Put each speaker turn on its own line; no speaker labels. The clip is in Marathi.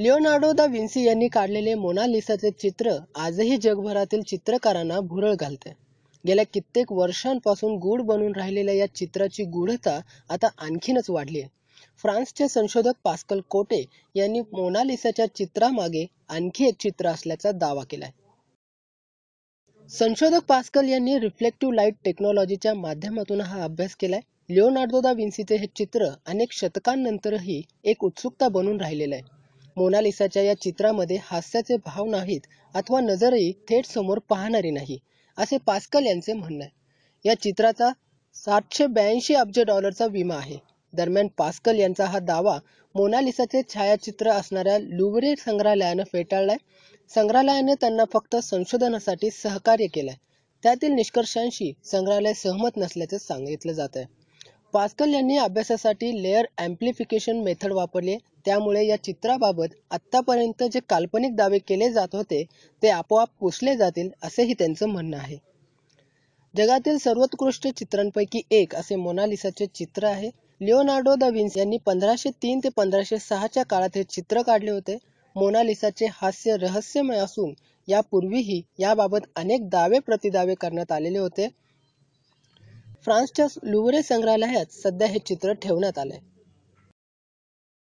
लिओनार्डो दा विन्सी यांनी काढलेले मोनालिसाचे चित्र आजही जगभरातील चित्रकारांना भुरळ घालते गेल्या कित्येक वर्षांपासून गूढ बनून राहिलेल्या या चित्राची गूढता आता आणखीनच वाढली आहे फ्रान्सचे संशोधक पास्कल कोटे यांनी मोनालिसाच्या चित्रामागे आणखी एक चित्र असल्याचा दावा केलाय संशोधक पास्कल यांनी रिफ्लेक्टिव्ह लाईट टेक्नॉलॉजीच्या माध्यमातून हा अभ्यास केलाय लिओनार्डो दा विन्सीचे हे चित्र अनेक शतकांनंतरही एक उत्सुकता बनून राहिलेलं आहे मोनालिसाच्या या चित्रामध्ये हास्याचे भाव नाहीत अथवा नजरही थेट समोर पाहणारी नाही असे पास्कल यांचे म्हणणं आहे या चित्राचा सातशे ब्याऐंशी अब्ज डॉलरचा विमा आहे दरम्यान पास्कल यांचा हा दावा मोनालिसाचे छायाचित्र असणाऱ्या लुबरे संग्रहालयानं फेटाळलाय संग्रहालयाने त्यांना फक्त संशोधनासाठी सहकार्य केलंय त्यातील निष्कर्षांशी संग्रहालय सहमत नसल्याचं सांगितलं जात आहे पास्कल यांनी अभ्यासासाठी लेअर अँप्लिफिकेशन मेथड वापरली त्यामुळे या चित्राबाबत आत्तापर्यंत जे काल्पनिक दावे केले जात होते ते आपोआप पुसले जातील असेही त्यांचं म्हणणं आहे जगातील सर्वोत्कृष्ट चित्रांपैकी एक असे मोनालिसाचे चित्र आहे लिओनार्डो द विन्स यांनी पंधराशे तीन ते पंधराशे सहाच्या काळात हे चित्र काढले होते मोनालिसाचे हास्य रहस्यमय असून यापूर्वीही याबाबत अनेक दावे प्रतिदावे करण्यात आलेले होते फ्रान्सच्या लुवरे संग्रहालयात सध्या हे चित्र ठेवण्यात आलंय